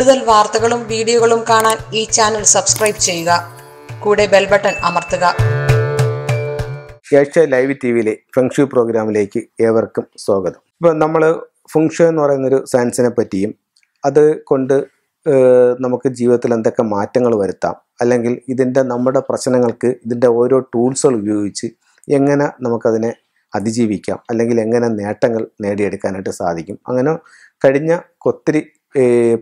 കൂടുതൽ വാർത്തകളും വീഡിയോകളും കാണാൻ ഈ ചാനൽ സബ്സ്ക്രൈബ് ചെയ്യുക കൂടെ ബെൽ ബട്ടൺ അമർത്തുക ഏഷ്യ ലൈവ് ടി വിയിലെ ഫെങ്ഷു പ്രോഗ്രാമിലേക്ക് ഏവർക്കും സ്വാഗതം ഇപ്പം നമ്മൾ ഫെങ്ഷു എന്ന് പറയുന്നൊരു സയൻസിനെ പറ്റിയും അത് കൊണ്ട് നമുക്ക് ജീവിതത്തിൽ എന്തൊക്കെ മാറ്റങ്ങൾ വരുത്താം അല്ലെങ്കിൽ ഇതിൻ്റെ നമ്മുടെ പ്രശ്നങ്ങൾക്ക് ഇതിൻ്റെ ഓരോ ടൂൾസുകൾ ഉപയോഗിച്ച് എങ്ങനെ നമുക്കതിനെ അതിജീവിക്കാം അല്ലെങ്കിൽ എങ്ങനെ നേട്ടങ്ങൾ നേടിയെടുക്കാനായിട്ട് സാധിക്കും അങ്ങനെ കഴിഞ്ഞ ഒത്തിരി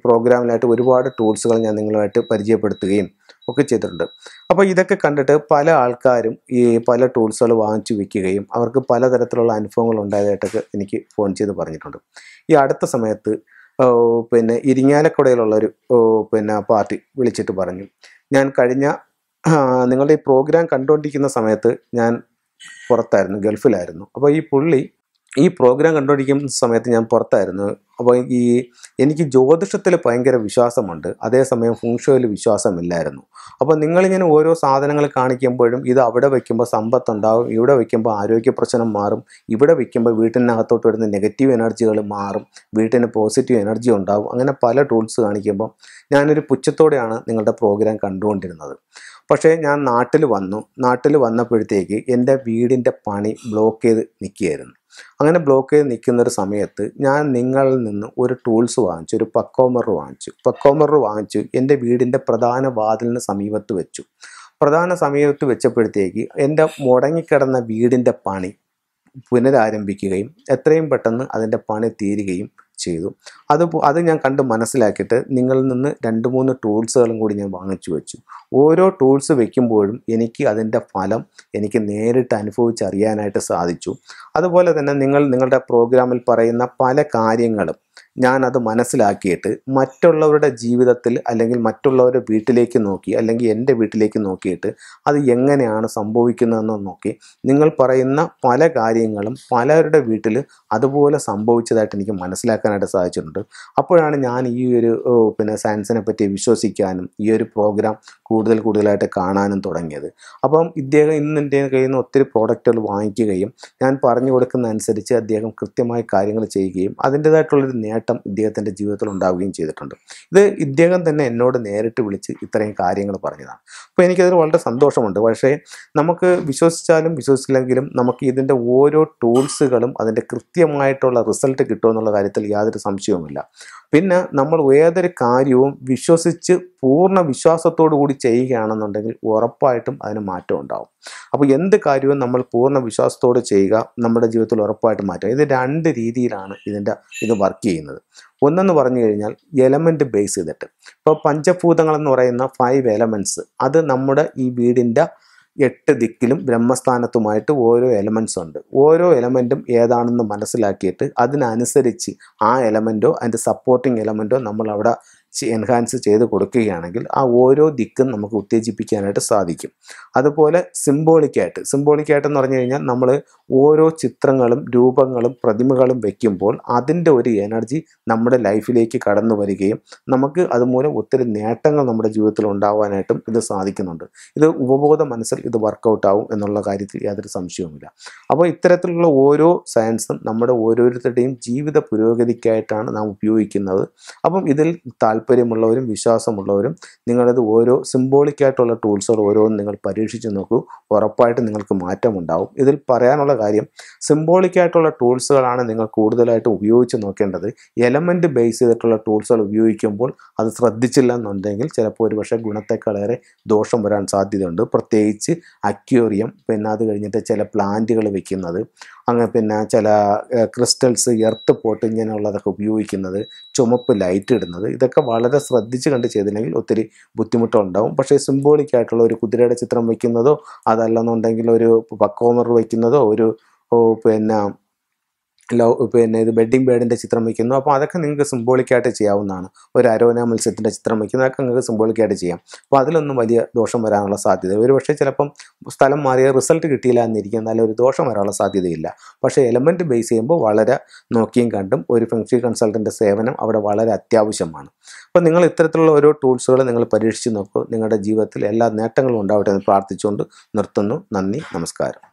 പ്രോഗ്രാമിലായിട്ട് ഒരുപാട് ടൂൾസുകൾ ഞാൻ നിങ്ങളുമായിട്ട് പരിചയപ്പെടുത്തുകയും ഒക്കെ ചെയ്തിട്ടുണ്ട് അപ്പോൾ ഇതൊക്കെ കണ്ടിട്ട് പല ആൾക്കാരും ഈ പല ടൂൾസുകൾ വാങ്ങിച്ചു വയ്ക്കുകയും അവർക്ക് പലതരത്തിലുള്ള അനുഭവങ്ങൾ ഉണ്ടായതായിട്ടൊക്കെ എനിക്ക് ഫോൺ ചെയ്ത് പറഞ്ഞിട്ടുണ്ട് ഈ അടുത്ത സമയത്ത് പിന്നെ ഇരിങ്ങാലക്കുടയിലുള്ളൊരു പിന്നെ പാർട്ടി വിളിച്ചിട്ട് പറഞ്ഞു ഞാൻ കഴിഞ്ഞ നിങ്ങളുടെ ഈ പ്രോഗ്രാം കണ്ടുകൊണ്ടിരിക്കുന്ന സമയത്ത് ഞാൻ പുറത്തായിരുന്നു ഗൾഫിലായിരുന്നു അപ്പോൾ ഈ പുള്ളി ഈ പ്രോഗ്രാം കണ്ടുപിടിക്കുന്ന സമയത്ത് ഞാൻ പുറത്തായിരുന്നു അപ്പോൾ ഈ എനിക്ക് ജ്യോതിഷത്തിൽ ഭയങ്കര വിശ്വാസമുണ്ട് അതേസമയം ഫുങ്ഷോയിൽ വിശ്വാസമില്ലായിരുന്നു അപ്പോൾ നിങ്ങളിങ്ങനെ ഓരോ സാധനങ്ങൾ കാണിക്കുമ്പോഴും ഇത് അവിടെ വയ്ക്കുമ്പോൾ സമ്പത്ത് ഉണ്ടാവും ഇവിടെ വയ്ക്കുമ്പോൾ ആരോഗ്യ പ്രശ്നം മാറും ഇവിടെ വയ്ക്കുമ്പോൾ വീട്ടിനകത്തോട്ട് വരുന്ന നെഗറ്റീവ് എനർജികൾ മാറും വീട്ടിന് പോസിറ്റീവ് എനർജി ഉണ്ടാവും അങ്ങനെ പല ടൂൾസ് കാണിക്കുമ്പോൾ ഞാനൊരു പുച്ഛത്തോടെയാണ് നിങ്ങളുടെ പ്രോഗ്രാം കണ്ടുകൊണ്ടിരുന്നത് പക്ഷേ ഞാൻ നാട്ടിൽ വന്നു നാട്ടിൽ വന്നപ്പോഴത്തേക്ക് എൻ്റെ വീടിൻ്റെ പണി ബ്ലോക്ക് ചെയ്ത് നിൽക്കുകയായിരുന്നു അങ്ങനെ ബ്ലോക്ക് ചെയ്ത് നിൽക്കുന്ന ഒരു സമയത്ത് ഞാൻ നിങ്ങളിൽ നിന്ന് ഒരു ടൂൾസ് വാങ്ങിച്ചു ഒരു പക്കോമർ വാങ്ങിച്ചു പക്കോമർ വാങ്ങിച്ചു എൻ്റെ വീടിൻ്റെ പ്രധാന വാതിലിന് സമീപത്ത് വെച്ചു പ്രധാന സമീപത്ത് വെച്ചപ്പോഴത്തേക്ക് എൻ്റെ മുടങ്ങിക്കിടന്ന വീടിൻ്റെ പണി പുനരാരംഭിക്കുകയും എത്രയും പെട്ടെന്ന് അതിൻ്റെ പണി തീരുകയും ചെയ്തു അത് അത് ഞാൻ കണ്ട് മനസ്സിലാക്കിയിട്ട് നിങ്ങളിൽ നിന്ന് രണ്ട് മൂന്ന് ടൂൾസുകളും കൂടി ഞാൻ വാങ്ങിച്ചു വെച്ചു ഓരോ ടൂൾസ് വെക്കുമ്പോഴും എനിക്ക് അതിൻ്റെ ഫലം എനിക്ക് നേരിട്ട് അനുഭവിച്ചറിയാനായിട്ട് സാധിച്ചു അതുപോലെ തന്നെ നിങ്ങൾ നിങ്ങളുടെ പ്രോഗ്രാമിൽ പറയുന്ന പല കാര്യങ്ങളും ഞാനത് മനസ്സിലാക്കിയിട്ട് മറ്റുള്ളവരുടെ ജീവിതത്തിൽ അല്ലെങ്കിൽ മറ്റുള്ളവരുടെ വീട്ടിലേക്ക് നോക്കി അല്ലെങ്കിൽ എൻ്റെ വീട്ടിലേക്ക് നോക്കിയിട്ട് അത് എങ്ങനെയാണ് സംഭവിക്കുന്നതെന്ന് നോക്കി നിങ്ങൾ പറയുന്ന പല കാര്യങ്ങളും പലരുടെ വീട്ടിൽ അതുപോലെ സംഭവിച്ചതായിട്ട് എനിക്ക് മനസ്സിലാക്കാനായിട്ട് സാധിച്ചിട്ടുണ്ട് അപ്പോഴാണ് ഞാൻ ഈ ഒരു പിന്നെ സയൻസിനെ പറ്റി വിശ്വസിക്കാനും ഈ ഒരു പ്രോഗ്രാം കൂടുതൽ കൂടുതലായിട്ട് കാണാനും തുടങ്ങിയത് അപ്പം ഇദ്ദേഹം ഇന്ന് എൻ്റെ കയ്യിൽ നിന്ന് ഒത്തിരി പ്രോഡക്റ്റുകൾ വാങ്ങിക്കുകയും ഞാൻ പറഞ്ഞു കൊടുക്കുന്ന അനുസരിച്ച് അദ്ദേഹം കൃത്യമായ കാര്യങ്ങൾ ചെയ്യുകയും അതിൻ്റെതായിട്ടുള്ളൊരു നേട്ടം ഇദ്ദേഹത്തിൻ്റെ ജീവിതത്തിൽ ഉണ്ടാവുകയും ചെയ്തിട്ടുണ്ട് ഇത് ഇദ്ദേഹം തന്നെ എന്നോട് നേരിട്ട് വിളിച്ച് ഇത്രയും കാര്യങ്ങൾ പറഞ്ഞതാണ് അപ്പോൾ എനിക്കതിൽ വളരെ സന്തോഷമുണ്ട് പക്ഷേ നമുക്ക് വിശ്വസിച്ചാലും വിശ്വസിച്ചില്ലെങ്കിലും നമുക്ക് ഇതിൻ്റെ ഓരോ ടൂൾസുകളും അതിൻ്റെ കൃത്യമായിട്ടുള്ള റിസൾട്ട് കിട്ടുമെന്നുള്ള കാര്യത്തിൽ യാതൊരു സംശയവുമില്ല പിന്നെ നമ്മൾ ഏതൊരു കാര്യവും വിശ്വസിച്ച് പൂർണ്ണ വിശ്വാസത്തോടു കൂടി ചെയ്യുകയാണെന്നുണ്ടെങ്കിൽ ഉറപ്പായിട്ടും അതിന് മാറ്റം ഉണ്ടാവും അപ്പോൾ എന്ത് കാര്യവും നമ്മൾ പൂർണ്ണ വിശ്വാസത്തോടെ ചെയ്യുക നമ്മുടെ ജീവിതത്തിൽ ഉറപ്പായിട്ടും മാറ്റുക ഇത് രണ്ട് രീതിയിലാണ് ഇതിൻ്റെ ഇത് വർക്ക് ചെയ്യുന്നത് ഒന്നെന്ന് പറഞ്ഞു കഴിഞ്ഞാൽ എലമെൻ്റ് ബേസ് ചെയ്തിട്ട് ഇപ്പോൾ പഞ്ചഭൂതങ്ങൾ എന്ന് പറയുന്ന ഫൈവ് എലമെൻറ്റ്സ് അത് നമ്മുടെ ഈ വീടിൻ്റെ എട്ട് ദിക്കിലും ബ്രഹ്മസ്ഥാനത്തുമായിട്ട് ഓരോ എലമെൻറ്റ്സ് ഉണ്ട് ഓരോ എലമെൻറ്റും ഏതാണെന്ന് മനസ്സിലാക്കിയിട്ട് അതിനനുസരിച്ച് ആ എലമെൻറ്റോ അതിൻ്റെ സപ്പോർട്ടിങ് എലമെൻറ്റോ നമ്മൾ അവിടെ എൻഹാൻസ് ചെയ്ത് കൊടുക്കുകയാണെങ്കിൽ ആ ഓരോ ദിക്കും നമുക്ക് ഉത്തേജിപ്പിക്കാനായിട്ട് സാധിക്കും അതുപോലെ സിംബോളിക്കായിട്ട് എന്ന് പറഞ്ഞു കഴിഞ്ഞാൽ നമ്മൾ ഓരോ ചിത്രങ്ങളും രൂപങ്ങളും പ്രതിമകളും വയ്ക്കുമ്പോൾ അതിൻ്റെ ഒരു എനർജി നമ്മുടെ ലൈഫിലേക്ക് കടന്നു വരികയും നമുക്ക് അതുമൂലം ഒത്തിരി നേട്ടങ്ങൾ നമ്മുടെ ജീവിതത്തിൽ ഉണ്ടാവാനായിട്ടും ഇത് സാധിക്കുന്നുണ്ട് ഇത് ഉപബോധ മനസ്സിൽ ഇത് വർക്കൗട്ടാവും ആവും എന്നുള്ള കാര്യത്തിൽ യാതൊരു സംശയവുമില്ല അപ്പോൾ ഇത്തരത്തിലുള്ള ഓരോ സയൻസും നമ്മുടെ ഓരോരുത്തരുടെയും ജീവിത പുരോഗതിക്കായിട്ടാണ് നാം ഉപയോഗിക്കുന്നത് അപ്പം ഇതിൽ താല്പര്യം താല്പര്യമുള്ളവരും വിശ്വാസമുള്ളവരും നിങ്ങളത് ഓരോ സിംബോളിക്കായിട്ടുള്ള ടൂൾസുകൾ ഓരോന്നും നിങ്ങൾ പരീക്ഷിച്ച് നോക്കൂ ഉറപ്പായിട്ട് നിങ്ങൾക്ക് മാറ്റമുണ്ടാവും ഇതിൽ പറയാനുള്ള കാര്യം സിംബോളിക്കായിട്ടുള്ള ടൂൾസുകളാണ് നിങ്ങൾ കൂടുതലായിട്ട് ഉപയോഗിച്ച് നോക്കേണ്ടത് എലമെൻ്റ് ബേസ് ചെയ്തിട്ടുള്ള ടൂൾസുകൾ ഉപയോഗിക്കുമ്പോൾ അത് ശ്രദ്ധിച്ചില്ല എന്നുണ്ടെങ്കിൽ ചിലപ്പോൾ ഒരുപക്ഷെ ഗുണത്തെക്കാളേറെ ദോഷം വരാൻ സാധ്യതയുണ്ട് പ്രത്യേകിച്ച് അക്യൂറിയം പിന്നെ അത് കഴിഞ്ഞിട്ട് ചില പ്ലാന്റുകൾ വയ്ക്കുന്നത് അങ്ങനെ പിന്നെ ചില ക്രിസ്റ്റൽസ് എർത്ത് പോട്ട് ഇങ്ങനെയുള്ളതൊക്കെ ഉപയോഗിക്കുന്നത് ചുമപ്പ് ലൈറ്റ് ഇടുന്നത് ഇതൊക്കെ വളരെ ശ്രദ്ധിച്ച് കണ്ട് ചെയ്തില്ലെങ്കിൽ ഒത്തിരി ബുദ്ധിമുട്ടുണ്ടാവും പക്ഷേ സിംബോളിക്കായിട്ടുള്ള ഒരു കുതിരയുടെ ചിത്രം വയ്ക്കുന്നതോ അതല്ലെന്നുണ്ടെങ്കിൽ ഒരു പക്കോമർ വയ്ക്കുന്നതോ ഒരു പിന്നെ ലവ് പിന്നെ ഇത് വെഡ്ഡിംഗ് ബേഡിൻ്റെ ചിത്രം വയ്ക്കുന്നു അപ്പോൾ അതൊക്കെ നിങ്ങൾക്ക് സിംബോളിക്കായിട്ട് ചെയ്യാവുന്നതാണ് ഒരു അരോന മത്സ്യത്തിൻ്റെ ചിത്രം വയ്ക്കുന്നു അതൊക്കെ നിങ്ങൾക്ക് സിംബോളിക്കായിട്ട് ചെയ്യാം അപ്പോൾ അതിലൊന്നും വലിയ ദോഷം വരാനുള്ള സാധ്യത ഒരു പക്ഷേ ചിലപ്പം സ്ഥലം മാറിയ റിസൾട്ട് കിട്ടിയില്ല എന്നിരിക്കും എന്നാലും ഒരു ദോഷം വരാനുള്ള സാധ്യതയില്ല പക്ഷേ എലമെൻറ്റ് ബേസ് ചെയ്യുമ്പോൾ വളരെ നോക്കിയും കണ്ടും ഒരു ഫെങ്ഷി കൺസൾട്ടൻ്റെ സേവനം അവിടെ വളരെ അത്യാവശ്യമാണ് അപ്പോൾ നിങ്ങൾ ഇത്തരത്തിലുള്ള ഓരോ ടൂൾസുകൾ നിങ്ങൾ പരീക്ഷിച്ച് നോക്കൂ നിങ്ങളുടെ ജീവിതത്തിൽ എല്ലാ നേട്ടങ്ങളും ഉണ്ടാവട്ടെ എന്ന് പ്രാർത്ഥിച്ചുകൊണ്ട് നിർത്തുന്നു നന്ദി നമസ്കാരം